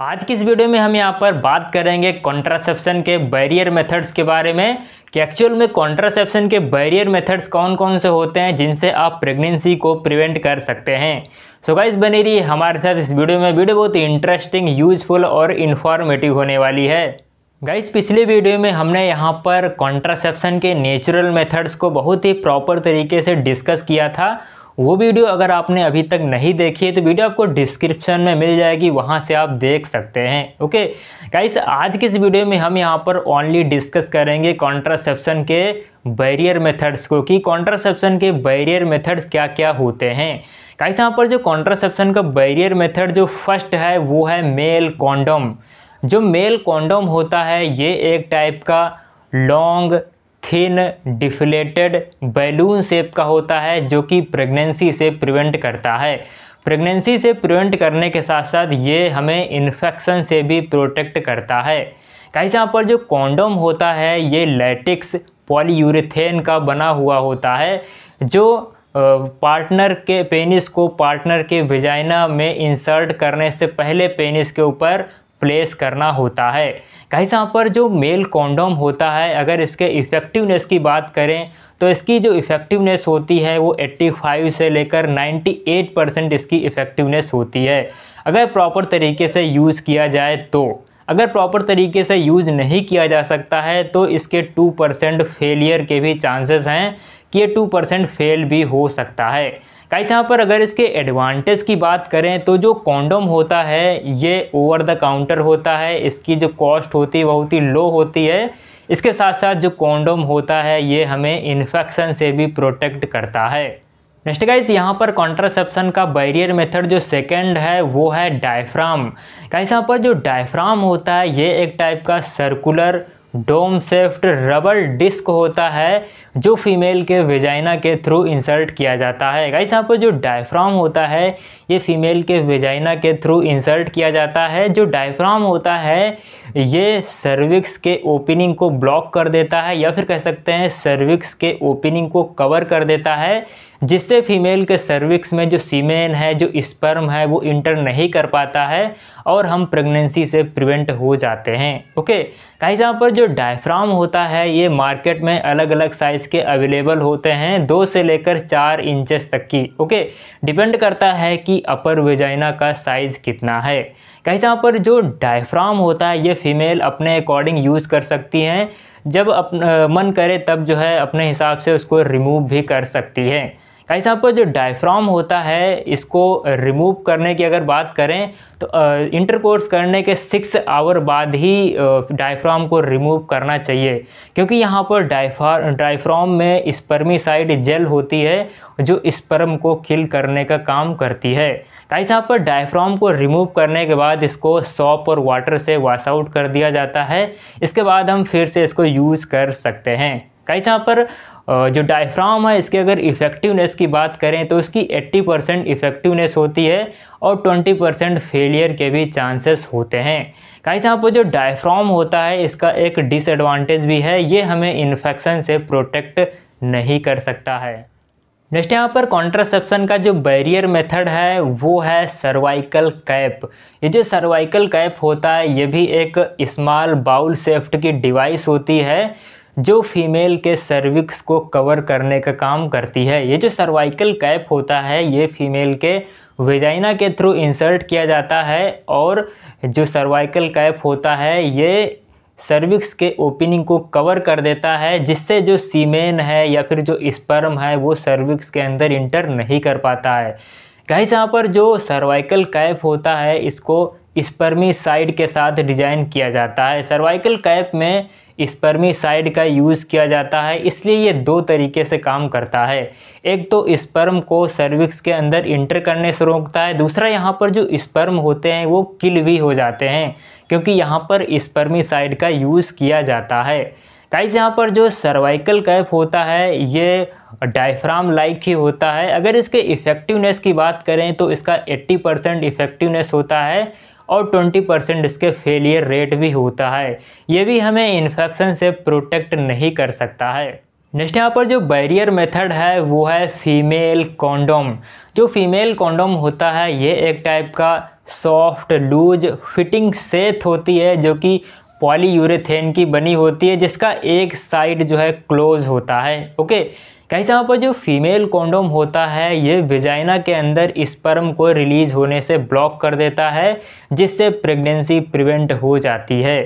आज की इस वीडियो में हम यहाँ पर बात करेंगे कॉन्ट्रासेप्शन के बैरियर मेथड्स के बारे में कि एक्चुअल में कॉन्ट्रासेप्शन के बैरियर मेथड्स कौन कौन से होते हैं जिनसे आप प्रेगनेंसी को प्रिवेंट कर सकते हैं सो गाइस बने रहिए हमारे साथ इस वीडियो में वीडियो बहुत इंटरेस्टिंग यूजफुल और इन्फॉर्मेटिव होने वाली है गाइस पिछले वीडियो में हमने यहाँ पर कॉन्ट्रासेप्शन के नेचुरल मेथड्स को बहुत ही प्रॉपर तरीके से डिस्कस किया था वो वीडियो अगर आपने अभी तक नहीं देखी है तो वीडियो आपको डिस्क्रिप्शन में मिल जाएगी वहाँ से आप देख सकते हैं ओके गाइस आज के इस वीडियो में हम यहाँ पर ओनली डिस्कस करेंगे कॉन्ट्रासेप्शन के बैरियर मेथड्स को कि कॉन्ट्रासेप्शन के बैरियर मेथड्स क्या क्या होते हैं गाइस यहाँ पर जो कॉन्ट्रासेप्शन का बैरियर मेथड जो फर्स्ट है वो है मेल कॉन्डम जो मेल कॉन्डम होता है ये एक टाइप का long thin deflated balloon shape का होता है जो कि प्रेगनेंसी से प्रिवेंट करता है प्रेगनेंसी से प्रिवेंट करने के साथ साथ ये हमें इन्फेक्शन से भी प्रोटेक्ट करता है कहीं यहाँ पर जो कॉन्डोम होता है ये लेटेक्स पॉलीयूरिथेन का बना हुआ होता है जो पार्टनर के पेनिस को पार्टनर के विजाइना में इंसर्ट करने से पहले पेनिस के ऊपर प्लेस करना होता है कहीं यहाँ पर जो मेल कॉन्डोम होता है अगर इसके इफ़ेक्टिवनेस की बात करें तो इसकी जो इफ़ेक्टिवनेस होती है वो 85 से लेकर 98 परसेंट इसकी इफ़ेक्टिवनेस होती है अगर प्रॉपर तरीके से यूज़ किया जाए तो अगर प्रॉपर तरीके से यूज़ नहीं किया जा सकता है तो इसके टू परसेंट फेलियर के भी चांसेस हैं कि ये टू परसेंट फेल भी हो सकता है गाइस यहाँ पर अगर इसके एडवांटेज की बात करें तो जो कॉन्डोम होता है ये ओवर द काउंटर होता है इसकी जो कॉस्ट होती है बहुत ही लो होती है इसके साथ साथ जो कॉन्डोम होता है ये हमें इन्फेक्शन से भी प्रोटेक्ट करता है नेक्स्ट गाइस यहाँ पर कॉन्ट्रासेप्शन का बैरियर मेथड जो सेकंड है वो है डायफ्राम गाइस यहाँ पर जो डायफ्राम होता है ये एक टाइप का circular dome shaped rubber disc होता है जो फीमेल के वेजाइना के थ्रू इंसर्ट किया जाता है गाइस यहाँ पर जो डायफ्राम होता है ये फीमेल के वेजाइना के थ्रू इंसर्ट किया जाता है जो डायफ्राम होता है ये सर्विक्स के ओपनिंग को ब्लॉक कर देता है या फिर कह सकते हैं सर्विक्स के ओपनिंग को कवर कर देता है जिससे फीमेल के सर्विक्स में जो सीमेन है जो स्पर्म है वो इंटर नहीं कर पाता है और हम प्रेगनेंसी से प्रिवेंट हो जाते हैं ओके कहीं जहाँ पर जो डायफ्राम होता है ये मार्केट में अलग अलग साइज़ के अवेलेबल होते हैं दो से लेकर चार इंचेस तक की ओके डिपेंड करता है कि अपर वेजाइना का साइज़ कितना है कहीं यहाँ पर जो डायफ्राम होता है ये फीमेल अपने अकॉर्डिंग यूज़ कर सकती हैं जब अपन मन करे तब जो है अपने हिसाब से उसको रिमूव भी कर सकती है साहब आपका जो डायफ्राम होता है इसको रिमूव करने की अगर बात करें तो इंटरकोर्स करने के सिक्स आवर बाद ही डायफ्राम को रिमूव करना चाहिए क्योंकि यहाँ पर डायफ्रा डायफ्राम में स्पर्मिसाइड जेल होती है जो स्पर्म को किल करने का काम करती है कहीं साहब पर डायफ्राम को रिमूव करने के बाद इसको सॉप और वाटर से वाश आउट कर दिया जाता है इसके बाद हम फिर से इसको यूज़ कर सकते हैं कैसे यहाँ पर जो डायफ्राम है इसके अगर इफ़ेक्टिवनेस की बात करें तो इसकी 80 परसेंट इफ़ेक्टिवनेस होती है और 20 परसेंट फेलियर के भी चांसेस होते हैं से यहाँ पर जो डायफ्राम होता है इसका एक डिसएडवांटेज भी है ये हमें इन्फेक्शन से प्रोटेक्ट नहीं कर सकता है नेक्स्ट यहाँ पर कॉन्ट्रासेप्शन का जो बैरियर मेथड है वो है सर्वाइकल कैप ये जो सर्वाइकल कैप होता है ये भी एक स्मॉल बाउल सेफ्ट की डिवाइस होती है जो फीमेल के सर्विक्स को कवर करने का काम करती है ये जो सर्वाइकल कैप होता है ये फीमेल के वेजाइना के थ्रू इंसर्ट किया जाता है और जो सर्वाइकल कैप होता है ये सर्विक्स के ओपनिंग को कवर कर देता है जिससे जो सीमेन है या फिर जो स्पर्म है वो सर्विक्स के अंदर इंटर नहीं कर पाता है कहीं जहाँ पर जो सर्वाइकल कैप होता है इसको स्पर्मी साइड के साथ डिजाइन किया जाता है सर्वाइकल कैप में स्पर्मी साइड का यूज़ किया जाता है इसलिए ये दो तरीके से काम करता है एक तो स्पर्म को सर्विक्स के अंदर इंटर करने से रोकता है दूसरा यहाँ पर जो स्पर्म होते हैं वो किल भी हो जाते हैं क्योंकि यहाँ पर स्पर्मी साइड का यूज़ किया जाता है गाइस यहाँ पर जो सर्वाइकल कैप होता है ये डायफ्राम लाइक ही होता है अगर इसके इफ़ेक्टिवनेस की बात करें तो इसका 80 परसेंट इफेक्टिवनेस होता है और 20 परसेंट इसके फेलियर रेट भी होता है ये भी हमें इन्फेक्शन से प्रोटेक्ट नहीं कर सकता है नेक्स्ट यहाँ पर जो बैरियर मेथड है वो है फीमेल कॉन्डोम जो फीमेल कॉन्डोम होता है ये एक टाइप का सॉफ्ट लूज फिटिंग सेथ होती है जो कि पॉलीयूरेथेन की बनी होती है जिसका एक साइड जो है क्लोज होता है ओके कैसे यहाँ पर जो फीमेल कॉन्डोम होता है ये विजाइना के अंदर स्पर्म को रिलीज होने से ब्लॉक कर देता है जिससे प्रेगनेंसी प्रिवेंट हो जाती है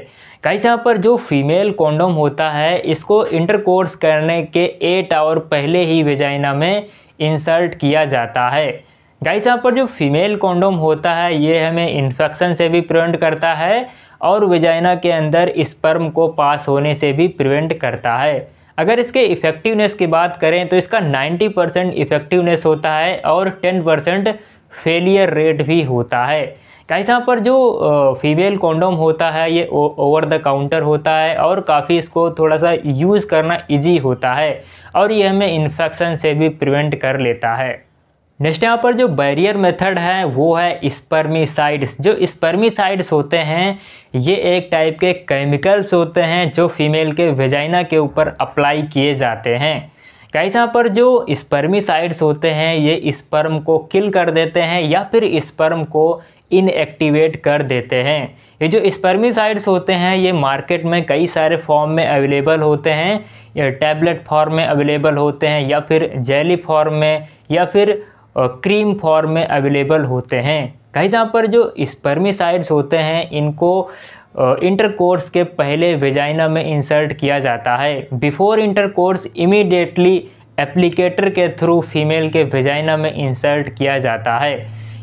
कैसे यहाँ पर जो फीमेल कॉन्डोम होता है इसको इंटरकोर्स करने के एट आवर पहले ही वेजाइना में इंसर्ट किया जाता है गाइस यहाँ पर जो फीमेल कॉन्डोम होता है ये हमें इन्फेक्शन से भी प्रिवेंट करता है और वेजाइना के अंदर स्पर्म को पास होने से भी प्रिवेंट करता है अगर इसके इफ़ेक्टिवनेस की बात करें तो इसका 90 परसेंट इफ़ेक्टिवनेस होता है और 10 परसेंट फेलियर रेट भी होता है गाइस यहाँ पर जो फीमेल कॉन्डोम होता है ये ओवर द काउंटर होता है और काफ़ी इसको थोड़ा सा यूज़ करना इजी होता है और ये हमें इन्फेक्शन से भी प्रिवेंट कर लेता है नेक्स्ट यहाँ पर जो बैरियर मेथड है वो है स्पर्मीसाइड्स जो स्पर्मीसाइड्स होते हैं ये एक टाइप के केमिकल्स होते हैं जो फीमेल के वेजाइना के ऊपर अप्लाई किए जाते हैं कई यहाँ पर जो स्पर्मीसाइड्स होते हैं ये स्पर्म को किल कर देते हैं या फिर स्पर्म को इनएक्टिवेट कर देते हैं ये जो स्पर्मीसाइड्स होते हैं ये मार्केट में कई सारे फॉर्म में अवेलेबल होते हैं या टैबलेट फॉर्म में अवेलेबल होते हैं या फिर जेली फॉर्म में या फिर और क्रीम फॉर्म में अवेलेबल होते हैं कहीं जहाँ पर जो स्पर्मिसाइड्स होते हैं इनको इंटरकोर्स के पहले वेजाइना में इंसर्ट किया जाता है बिफोर इंटरकोर्स इमीडिएटली एप्लीकेटर के थ्रू फीमेल के वेजाइना में इंसर्ट किया जाता है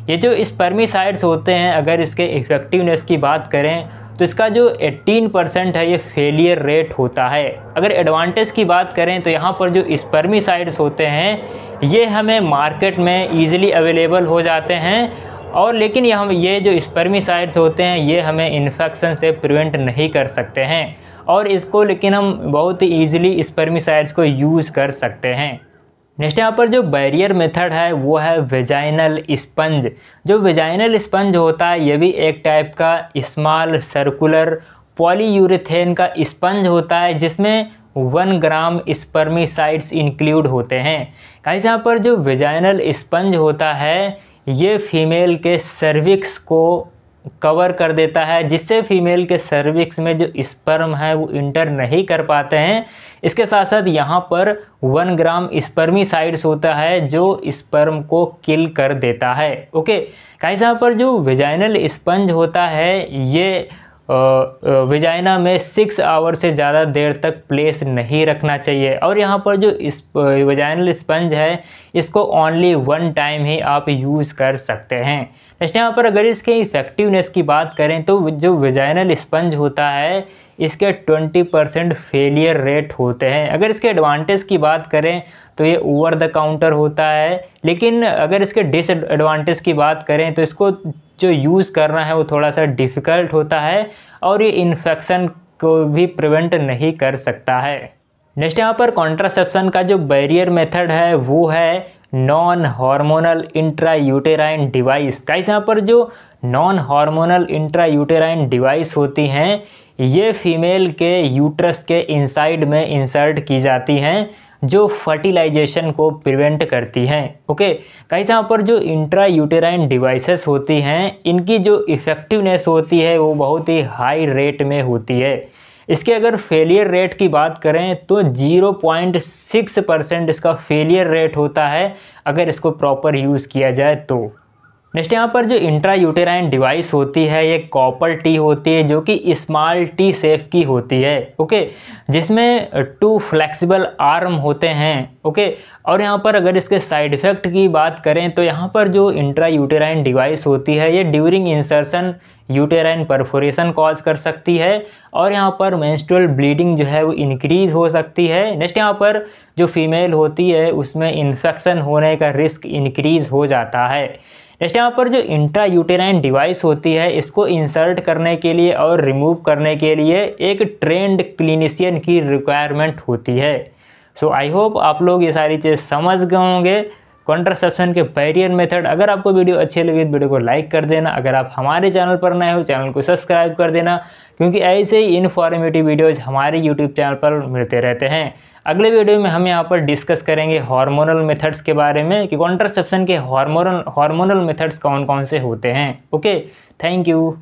ये जो स्पर्मिसाइड्स होते हैं अगर इसके इफ़ेक्टिवनेस की बात करें तो इसका जो 18 परसेंट है ये फेलियर रेट होता है अगर एडवांटेज की बात करें तो यहाँ पर जो स्पर्मिसाइड्स होते हैं ये हमें मार्केट में ईज़िली अवेलेबल हो जाते हैं और लेकिन ये हम ये जो स्पर्मिसाइड्स होते हैं ये हमें इन्फेक्शन से प्रिवेंट नहीं कर सकते हैं और इसको लेकिन हम बहुत ही ईजिली स्पर्मिसाइड्स को यूज़ कर सकते हैं नेक्स्ट यहाँ पर जो बैरियर मेथड है वो है वेजाइनल स्पंज जो वेजाइनल स्पंज होता है ये भी एक टाइप का स्मॉल सर्कुलर पॉलीयूरेथेन का स्पंज होता है जिसमें वन ग्राम स्पर्मिसाइड्स इंक्लूड होते हैं कहीं यहाँ पर जो विजाइनल स्पंज होता है ये फीमेल के सर्विक्स को कवर कर देता है जिससे फीमेल के सर्विक्स में जो स्पर्म है वो इंटर नहीं कर पाते हैं इसके साथ साथ यहाँ पर वन ग्राम स्पर्मिसाइड्स होता है जो स्पर्म को किल कर देता है ओके कहीं यहाँ पर जो विजाइनल स्पंज होता है ये विजाइना में सिक्स आवर से ज़्यादा देर तक प्लेस नहीं रखना चाहिए और यहाँ पर जो इस विजाइनल स्पंज है इसको ओनली वन टाइम ही आप यूज़ कर सकते हैं नेक्स्ट यहाँ पर अगर इसके इफ़ेक्टिवनेस की बात करें तो जो विजाइनल स्पंज होता है इसके 20 परसेंट फेलियर रेट होते हैं अगर इसके एडवांटेज की बात करें तो ये ओवर द काउंटर होता है लेकिन अगर इसके डिसएडवांटेज की बात करें तो इसको जो यूज़ करना है वो थोड़ा सा डिफ़िकल्ट होता है और ये इन्फेक्शन को भी प्रिवेंट नहीं कर सकता है नेक्स्ट यहाँ पर कॉन्ट्रासेप्सन का जो बैरियर मेथड है वो है non hormonal intrauterine device का यहाँ पर जो non hormonal intrauterine device होती हैं ये फीमेल के यूट्रस के इनसाइड में इंसर्ट की जाती हैं जो फर्टिलाइजेशन को प्रिवेंट करती हैं ओके कई यहाँ पर जो इंट्रा यूटेराइन डिवाइसेस होती हैं इनकी जो इफ़ेक्टिवनेस होती है वो बहुत ही हाई रेट में होती है इसके अगर फेलियर रेट की बात करें तो 0.6 परसेंट इसका फेलियर रेट होता है अगर इसको प्रॉपर यूज़ किया जाए तो नेक्स्ट यहाँ पर जो इंट्रा यूटेराइन डिवाइस होती है ये कॉपर टी होती है जो कि स्मॉल टी सेफ की होती है ओके जिसमें टू फ्लेक्सिबल आर्म होते हैं ओके और यहाँ पर अगर इसके साइड इफ़ेक्ट की बात करें तो यहाँ पर जो इंट्रा यूटेराइन डिवाइस होती है ये during insertion uterine perforation cause कर सकती है और यहाँ पर मेंस्ट्रुअल ब्लीडिंग जो है वो इंक्रीज़ हो सकती है नेक्स्ट यहाँ पर जो फीमेल होती है उसमें इन्फेक्शन होने का रिस्क इंक्रीज़ हो जाता है नेक्स्ट यहाँ पर जो इंट्रा यूटेराइन डिवाइस होती है इसको इंसर्ट करने के लिए और रिमूव करने के लिए एक ट्रेंड क्लिनिशियन की रिक्वायरमेंट होती है सो आई होप आप लोग ये सारी चीज़ समझ गए होंगे कॉन्ट्रासेप्शन के बैरियर मेथड अगर आपको वीडियो अच्छी लगे तो वीडियो को लाइक कर देना अगर आप हमारे चैनल पर नए हो चैनल को सब्सक्राइब कर देना क्योंकि ऐसे ही इन्फॉर्मेटिव वीडियोज हमारे यूट्यूब चैनल पर मिलते रहते हैं अगले वीडियो में हम यहाँ पर डिस्कस करेंगे हार्मोनल मेथड्स के बारे में कि कॉन्ट्रासेप्शन के हार्मोनल हार्मोनल मेथड्स कौन कौन से होते हैं ओके थैंक यू